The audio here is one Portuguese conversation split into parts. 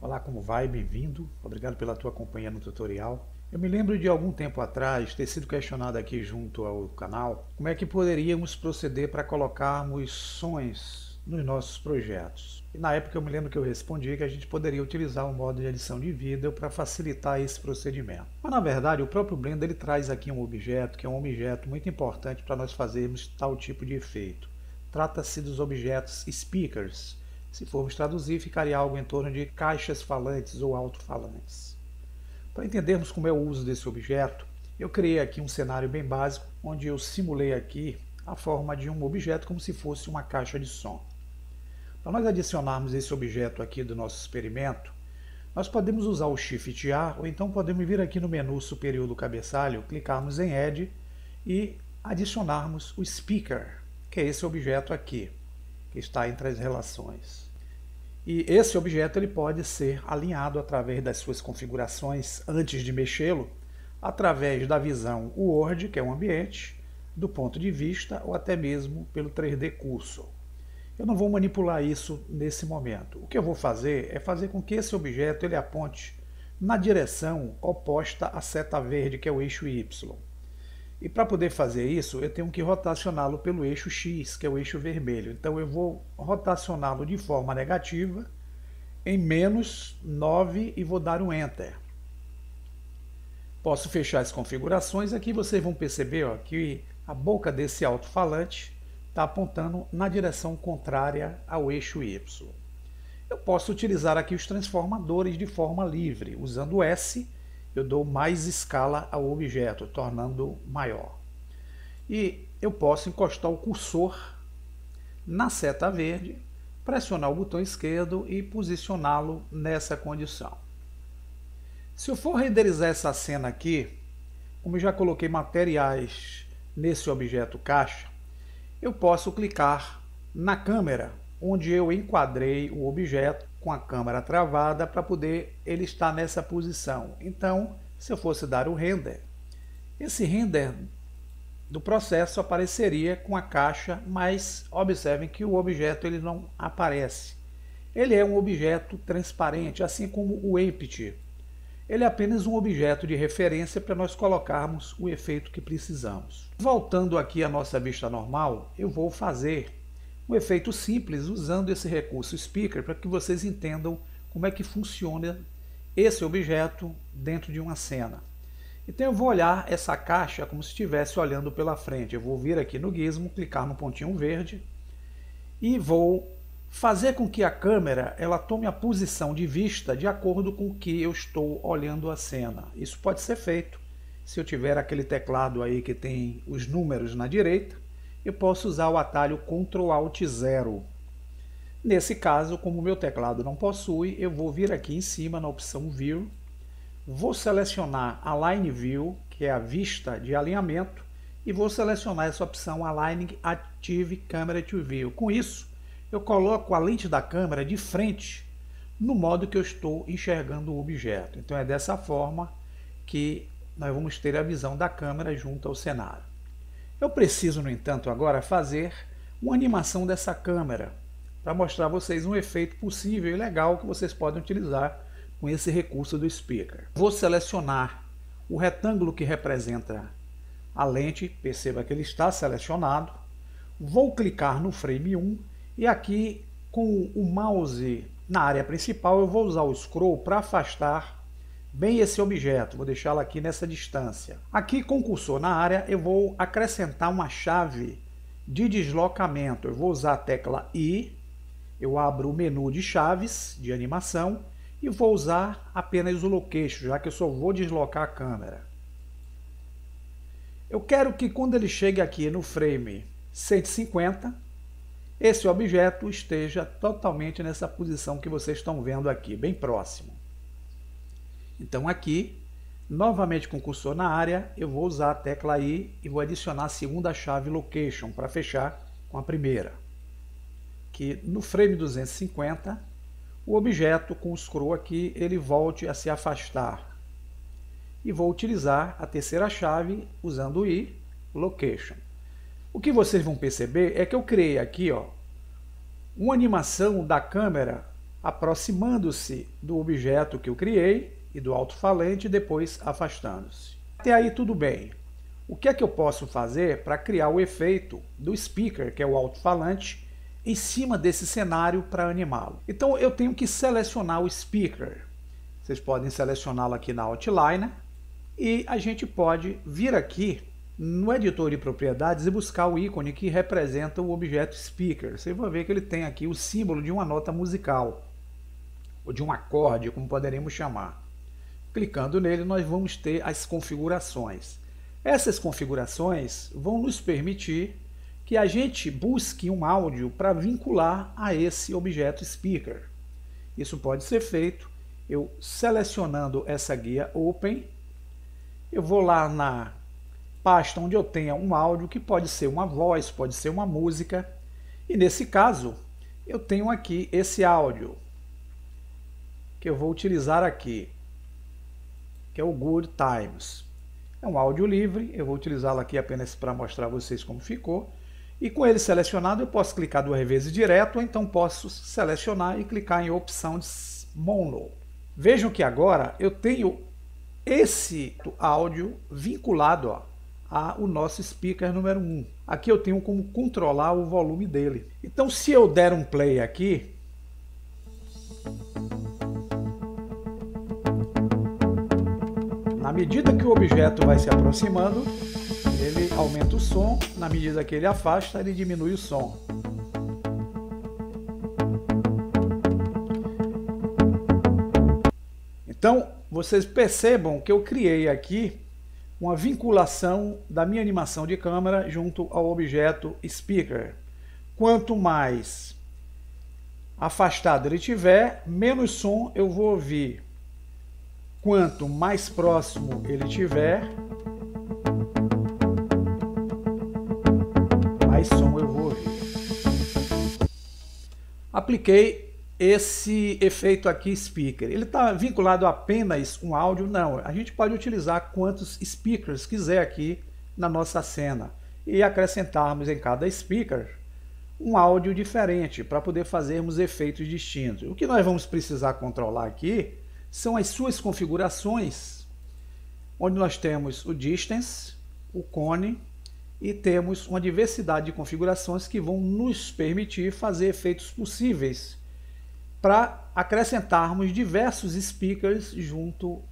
Olá, como vai? Bem-vindo. Obrigado pela tua companhia no tutorial. Eu me lembro de algum tempo atrás ter sido questionado aqui junto ao canal como é que poderíamos proceder para colocarmos sons nos nossos projetos. E na época eu me lembro que eu respondi que a gente poderia utilizar o modo de edição de vídeo para facilitar esse procedimento. Mas na verdade o próprio Blender ele traz aqui um objeto que é um objeto muito importante para nós fazermos tal tipo de efeito. Trata-se dos objetos speakers se formos traduzir, ficaria algo em torno de caixas falantes ou alto-falantes. Para entendermos como é o uso desse objeto, eu criei aqui um cenário bem básico, onde eu simulei aqui a forma de um objeto como se fosse uma caixa de som. Para nós adicionarmos esse objeto aqui do nosso experimento, nós podemos usar o Shift A ou então podemos vir aqui no menu superior do cabeçalho, clicarmos em Add e adicionarmos o Speaker, que é esse objeto aqui que está entre as relações. E esse objeto ele pode ser alinhado através das suas configurações antes de mexê-lo, através da visão Word, que é um ambiente, do ponto de vista ou até mesmo pelo 3D cursor. Eu não vou manipular isso nesse momento. O que eu vou fazer é fazer com que esse objeto ele aponte na direção oposta à seta verde, que é o eixo Y. E para poder fazer isso, eu tenho que rotacioná-lo pelo eixo X, que é o eixo vermelho. Então eu vou rotacioná-lo de forma negativa em menos 9 e vou dar um Enter. Posso fechar as configurações. Aqui vocês vão perceber ó, que a boca desse alto-falante está apontando na direção contrária ao eixo Y. Eu posso utilizar aqui os transformadores de forma livre, usando S eu dou mais escala ao objeto, tornando maior. E eu posso encostar o cursor na seta verde, pressionar o botão esquerdo e posicioná-lo nessa condição. Se eu for renderizar essa cena aqui, como eu já coloquei materiais nesse objeto caixa, eu posso clicar na câmera onde eu enquadrei o objeto com a câmera travada para poder ele estar nessa posição. Então, se eu fosse dar o render, esse render do processo apareceria com a caixa, mas observem que o objeto ele não aparece. Ele é um objeto transparente, assim como o Empty. Ele é apenas um objeto de referência para nós colocarmos o efeito que precisamos. Voltando aqui à nossa vista normal, eu vou fazer um efeito simples usando esse recurso speaker para que vocês entendam como é que funciona esse objeto dentro de uma cena. Então eu vou olhar essa caixa como se estivesse olhando pela frente. Eu vou vir aqui no gizmo, clicar no pontinho verde e vou fazer com que a câmera ela tome a posição de vista de acordo com o que eu estou olhando a cena. Isso pode ser feito se eu tiver aquele teclado aí que tem os números na direita eu posso usar o atalho Ctrl Alt 0. Nesse caso, como o meu teclado não possui, eu vou vir aqui em cima na opção View, vou selecionar Align View, que é a vista de alinhamento, e vou selecionar essa opção Aligning Active Camera to View. Com isso, eu coloco a lente da câmera de frente no modo que eu estou enxergando o objeto. Então é dessa forma que nós vamos ter a visão da câmera junto ao cenário. Eu preciso, no entanto, agora fazer uma animação dessa câmera para mostrar a vocês um efeito possível e legal que vocês podem utilizar com esse recurso do speaker. Vou selecionar o retângulo que representa a lente, perceba que ele está selecionado. Vou clicar no frame 1 e aqui com o mouse na área principal eu vou usar o scroll para afastar bem esse objeto, vou deixá lo aqui nessa distância. Aqui concursor na área, eu vou acrescentar uma chave de deslocamento. Eu vou usar a tecla I, eu abro o menu de chaves de animação e vou usar apenas o location, já que eu só vou deslocar a câmera. Eu quero que quando ele chegue aqui no frame 150, esse objeto esteja totalmente nessa posição que vocês estão vendo aqui, bem próximo. Então aqui, novamente com o cursor na área, eu vou usar a tecla I e vou adicionar a segunda chave Location para fechar com a primeira. Que no frame 250, o objeto com o scroll aqui, ele volte a se afastar. E vou utilizar a terceira chave usando o I, Location. O que vocês vão perceber é que eu criei aqui ó, uma animação da câmera aproximando-se do objeto que eu criei e do alto-falante, depois afastando-se. Até aí tudo bem. O que é que eu posso fazer para criar o efeito do speaker, que é o alto-falante, em cima desse cenário para animá-lo? Então eu tenho que selecionar o speaker. Vocês podem selecioná-lo aqui na Outline e a gente pode vir aqui no editor de propriedades e buscar o ícone que representa o objeto speaker. Vocês vão ver que ele tem aqui o símbolo de uma nota musical, ou de um acorde, como poderíamos chamar. Clicando nele, nós vamos ter as configurações. Essas configurações vão nos permitir que a gente busque um áudio para vincular a esse objeto speaker. Isso pode ser feito eu selecionando essa guia Open, eu vou lá na pasta onde eu tenha um áudio que pode ser uma voz, pode ser uma música, e nesse caso eu tenho aqui esse áudio que eu vou utilizar aqui que é o Good Times. É um áudio livre, eu vou utilizá-lo aqui apenas para mostrar a vocês como ficou. E com ele selecionado, eu posso clicar duas vezes direto, ou então posso selecionar e clicar em opção de Mono. Vejam que agora eu tenho esse áudio vinculado ao nosso speaker número 1. Aqui eu tenho como controlar o volume dele. Então, se eu der um play aqui, Na medida que o objeto vai se aproximando, ele aumenta o som, na medida que ele afasta, ele diminui o som. Então, vocês percebam que eu criei aqui uma vinculação da minha animação de câmera junto ao objeto speaker. Quanto mais afastado ele tiver, menos som eu vou ouvir quanto mais próximo ele tiver, mais som eu vou ouvir. Apliquei esse efeito aqui speaker. Ele está vinculado apenas um áudio? Não. A gente pode utilizar quantos speakers quiser aqui na nossa cena e acrescentarmos em cada speaker um áudio diferente para poder fazermos efeitos distintos. O que nós vamos precisar controlar aqui são as suas configurações, onde nós temos o distance, o cone e temos uma diversidade de configurações que vão nos permitir fazer efeitos possíveis para acrescentarmos diversos speakers junto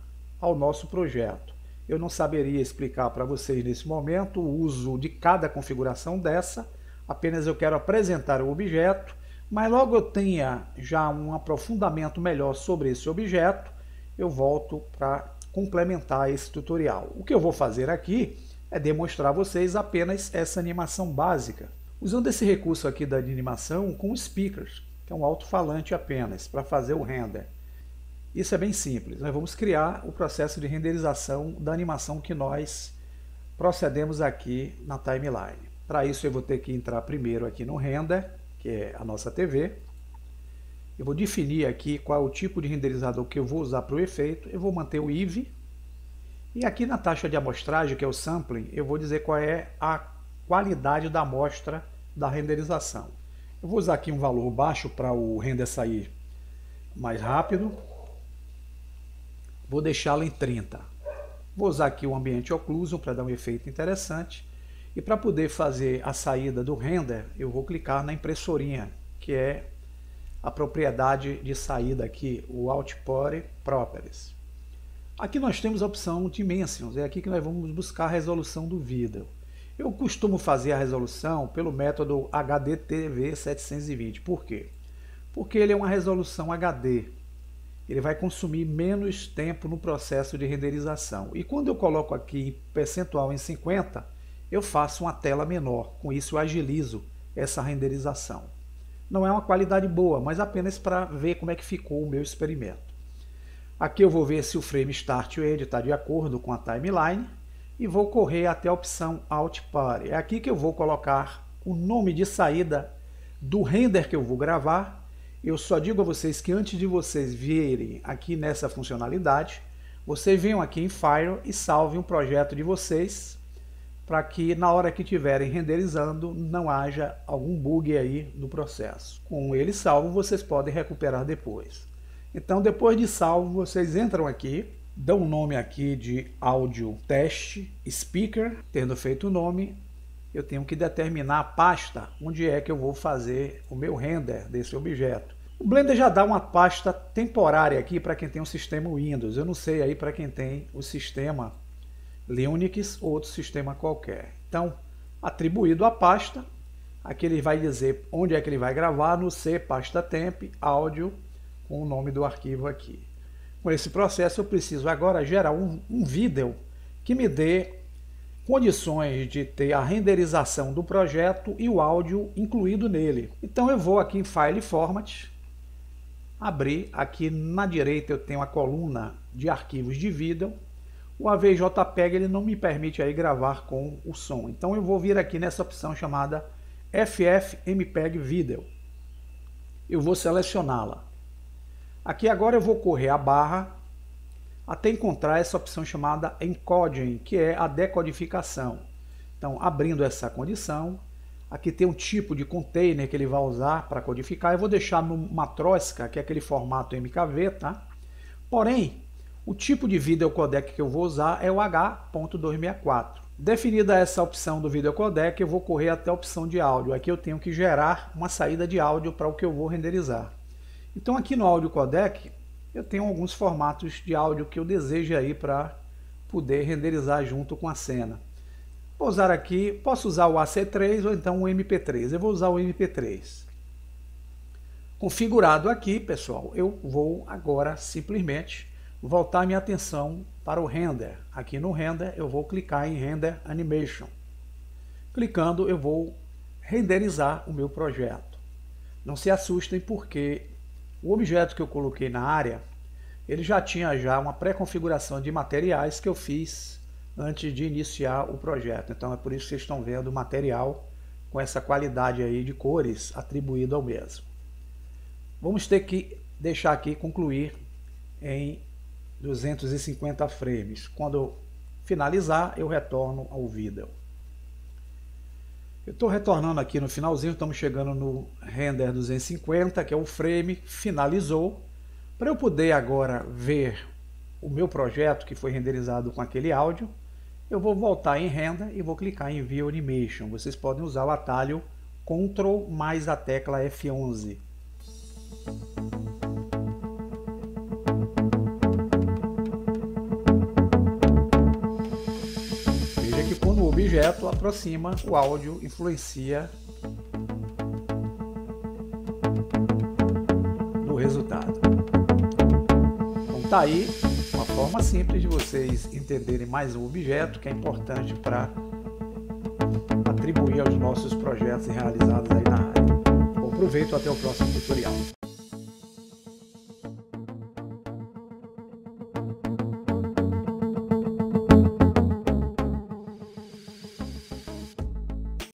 ao nosso projeto. Eu não saberia explicar para vocês nesse momento o uso de cada configuração dessa, apenas eu quero apresentar o objeto mas logo eu tenha já um aprofundamento melhor sobre esse objeto, eu volto para complementar esse tutorial. O que eu vou fazer aqui é demonstrar a vocês apenas essa animação básica, usando esse recurso aqui da animação com speakers, que é um alto-falante apenas, para fazer o render. Isso é bem simples, nós vamos criar o processo de renderização da animação que nós procedemos aqui na timeline. Para isso eu vou ter que entrar primeiro aqui no render, que é a nossa TV. Eu vou definir aqui qual é o tipo de renderizador que eu vou usar para o efeito. Eu vou manter o IV. E aqui na taxa de amostragem, que é o sampling, eu vou dizer qual é a qualidade da amostra da renderização. Eu vou usar aqui um valor baixo para o render sair mais rápido. Vou deixá-lo em 30. Vou usar aqui o ambiente occlusion para dar um efeito interessante. E para poder fazer a saída do render, eu vou clicar na impressorinha, que é a propriedade de saída aqui, o Output Properties. Aqui nós temos a opção Dimensions, é aqui que nós vamos buscar a resolução do vídeo. Eu costumo fazer a resolução pelo método HDTV720, por quê? Porque ele é uma resolução HD, ele vai consumir menos tempo no processo de renderização. E quando eu coloco aqui percentual em 50, eu faço uma tela menor, com isso eu agilizo essa renderização. Não é uma qualidade boa, mas apenas para ver como é que ficou o meu experimento. Aqui eu vou ver se o frame start e está de acordo com a timeline e vou correr até a opção out Party. É aqui que eu vou colocar o nome de saída do render que eu vou gravar. Eu só digo a vocês que antes de vocês virem aqui nessa funcionalidade, vocês venham aqui em File e salvem um projeto de vocês para que na hora que estiverem renderizando não haja algum bug aí no processo. Com ele salvo, vocês podem recuperar depois. Então, depois de salvo, vocês entram aqui, dão o nome aqui de áudio teste speaker, tendo feito o nome, eu tenho que determinar a pasta onde é que eu vou fazer o meu render desse objeto. O Blender já dá uma pasta temporária aqui para quem tem um sistema Windows. Eu não sei aí para quem tem o sistema Linux ou outro sistema qualquer. Então, atribuído a pasta, aqui ele vai dizer onde é que ele vai gravar, no C, pasta temp, áudio, com o nome do arquivo aqui. Com esse processo, eu preciso agora gerar um, um vídeo que me dê condições de ter a renderização do projeto e o áudio incluído nele. Então eu vou aqui em File Format, abrir, aqui na direita eu tenho a coluna de arquivos de vídeo, o AVJPEG ele não me permite aí gravar com o som. Então eu vou vir aqui nessa opção chamada FFmpeg Video. Eu vou selecioná-la. Aqui agora eu vou correr a barra até encontrar essa opção chamada encoding, que é a decodificação. Então, abrindo essa condição, aqui tem um tipo de container que ele vai usar para codificar. Eu vou deixar no Matroska, que é aquele formato MKV, tá? Porém, o tipo de videocodec que eu vou usar é o H.264. Definida essa opção do videocodec, eu vou correr até a opção de áudio. Aqui eu tenho que gerar uma saída de áudio para o que eu vou renderizar. Então aqui no áudio codec, eu tenho alguns formatos de áudio que eu desejo aí para poder renderizar junto com a cena. Vou usar aqui, posso usar o AC3 ou então o MP3. Eu vou usar o MP3. Configurado aqui, pessoal, eu vou agora simplesmente voltar minha atenção para o render. Aqui no render eu vou clicar em render animation. Clicando eu vou renderizar o meu projeto. Não se assustem porque o objeto que eu coloquei na área, ele já tinha já uma pré-configuração de materiais que eu fiz antes de iniciar o projeto. Então é por isso que vocês estão vendo o material com essa qualidade aí de cores atribuída ao mesmo. Vamos ter que deixar aqui concluir em 250 frames. Quando eu finalizar, eu retorno ao vídeo. Eu estou retornando aqui no finalzinho, estamos chegando no render 250, que é o frame, finalizou. Para eu poder agora ver o meu projeto que foi renderizado com aquele áudio, eu vou voltar em render e vou clicar em View Animation. Vocês podem usar o atalho Ctrl mais a tecla F11. objeto aproxima, o áudio influencia no resultado. Então tá aí uma forma simples de vocês entenderem mais um objeto que é importante para atribuir aos nossos projetos realizados aí na área. Aproveito até o próximo tutorial.